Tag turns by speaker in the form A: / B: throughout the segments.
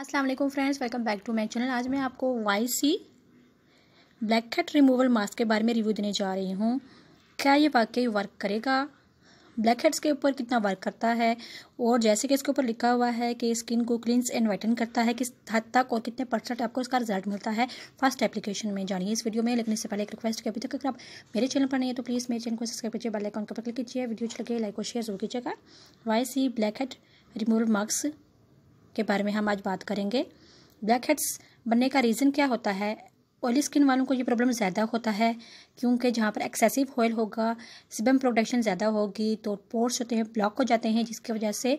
A: अस्सलाम वालेकुम friends welcome back to my channel आज मैं आपको Y C black head removal mask के बारे में रिव्यू देने जा रही हूँ क्या ये वाकई वर्क करेगा ब्लैक हेड्स के ऊपर कितना वर्क करता है और जैसे कि इसके ऊपर लिखा हुआ है कि स्किन को क्लींस एंड वाइटन करता है किस हद तक और कितने परसेंट आपको इसका रिजल्ट मिलता है फर्स्ट एप्लीकेशन में जानिए इस वीडियो में लेकिन इससे पहले एक रिक्वेस्ट कि अभी तक अगर आप मेरे चैनल पर नहीं है तो प्लीज़ मेरे चैनल को सब्सक्राइब कीजिए बेल आइकॉन पर क्लिक कीजिए वीडियो अच्छी लगे लाइक और शेयर जरूर कीजिएगा Y C black head removal mask के बारे में हम आज बात करेंगे ब्लैक हेड्स बनने का रीज़न क्या होता है ऑयली स्किन वालों को ये प्रॉब्लम ज़्यादा होता है क्योंकि जहाँ पर एक्सेसिव ऑयल होगा सिबम प्रोडक्शन ज़्यादा होगी तो पोर्स होते हैं ब्लॉक हो जाते हैं जिसकी वजह से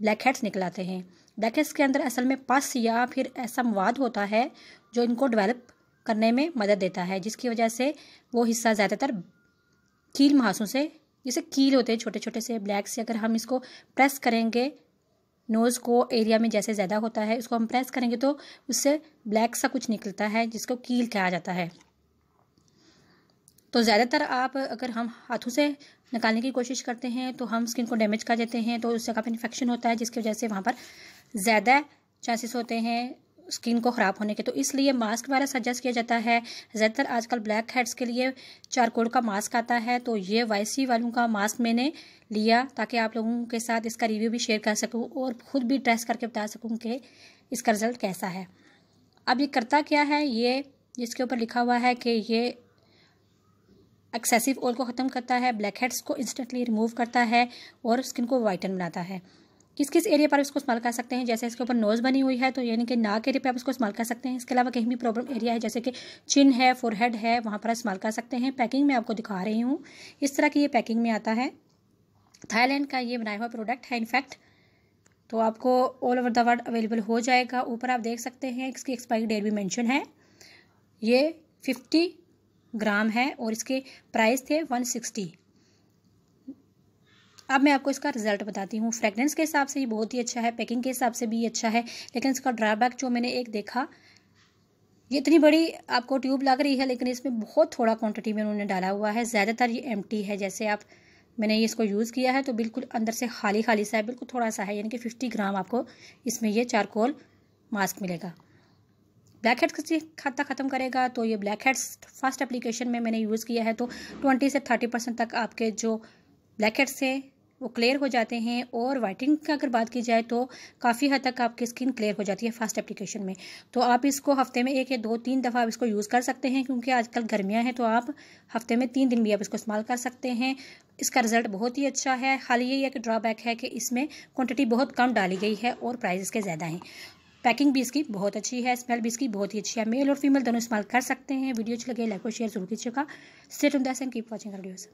A: ब्लैक हेड्स निकल आते हैं ब्लैक हेड्स के अंदर असल में पस या फिर ऐसा मवाद होता है जो इनको डेवलप करने में मदद देता है जिसकी वजह से वो हिस्सा ज़्यादातर कील महासों से जैसे कील होते हैं छोटे छोटे से ब्लैक से अगर हम इसको प्रेस करेंगे नोज़ को एरिया में जैसे ज़्यादा होता है उसको हम प्रेस करेंगे तो उससे ब्लैक सा कुछ निकलता है जिसको कील कहा जाता है तो ज़्यादातर आप अगर हम हाथों से निकालने की कोशिश करते हैं तो हम स्किन को डैमेज कर देते हैं तो उस जगह पर इन्फेक्शन होता है जिसकी वजह से वहाँ पर ज़्यादा चांसेस होते हैं स्किन को ख़राब होने के तो इसलिए मास्क द्वारा सजेस्ट किया जाता है ज़्यादातर आजकल ब्लैक हेड्स के लिए चारकोल का मास्क आता है तो ये वाइसी वालों का मास्क मैंने लिया ताकि आप लोगों के साथ इसका रिव्यू भी शेयर कर सकूँ और ख़ुद भी ट्रेस करके बता सकूँ कि इसका रिज़ल्ट कैसा है अब ये करता क्या है ये जिसके ऊपर लिखा हुआ है कि ये एक्सेसिव ऑयल को ख़त्म करता है ब्लैक हेड्स को इंस्टेंटली रिमूव करता है और स्किन को वाइटन बनाता है किस किस एरिया पर इसको इस्तेमाल कर सकते हैं जैसे इसके ऊपर नोज़ बनी हुई है तो यानी कि नाक एरिया पर आप इसको इस्तेमाल कर सकते हैं इसके अलावा कहीं भी प्रॉब्लम एरिया है जैसे कि चिन है फोरहेड है वहाँ पर इस्तेमाल कर सकते हैं पैकिंग में आपको दिखा रही हूँ इस तरह की ये पैकिंग में आता है थाईलैंड का ये बनाया हुआ प्रोडक्ट है इनफैक्ट तो आपको all over the world available हो जाएगा ऊपर आप देख सकते हैं इसकी एक्सपायरी डेट भी मैंशन है ये फिफ्टी ग्राम है और इसके प्राइस थे वन सिक्सटी अब मैं आपको इसका रिजल्ट बताती हूँ फ्रेगरेंस के हिसाब से ये बहुत ही अच्छा है पैकिंग के हिसाब से भी अच्छा है लेकिन इसका ड्राबैक जो मैंने एक देखा ये इतनी बड़ी आपको ट्यूब लग रही है लेकिन इसमें बहुत थोड़ा क्वांटिटी में उन्होंने डाला हुआ है ज़्यादातर ये एम है जैसे आप मैंने ये इसको यूज़ किया है तो बिल्कुल अंदर से खाली खाली सा है बिल्कुल थोड़ा सा है यानी कि फिफ्टी ग्राम आपको इसमें यह चारकोल मास्क मिलेगा ब्लैक हेड्स से खाता ख़त्म करेगा तो ये ब्लैक हेड्स फर्स्ट एप्लीकेशन में मैंने यूज़ किया है तो ट्वेंटी से थर्टी परसेंट तक आपके जो ब्लैक हेड्स हैं वो क्लियर हो जाते हैं और वाइटिंग की अगर बात की जाए तो काफ़ी हद तक आपकी स्किन क्लियर हो जाती है फास्ट एप्लीकेशन में तो आप इसको हफ्ते में एक या दो तीन दफ़ा आप इसको यूज़ कर सकते हैं क्योंकि आजकल गर्मियाँ हैं तो आप हफ्ते में तीन दिन भी आप इसको इस्तेमाल कर सकते हैं इसका रिज़ल्ट बहुत ही अच्छा है खाली यही एक ड्रॉबैक है कि इसमें क्वान्टिटी बहुत कम डाली गई है और प्राइस इसके ज़्यादा हैं पैकिंग भी इसकी बहुत अच्छी है स्मेल भी इसकी बहुत ही अच्छी है मेल और फीमेल दोनों इस्तेमाल कर सकते हैं वीडियो अच्छी लगे लाइक और शेयर जरूर कीजिएगा set on this and keep watching videos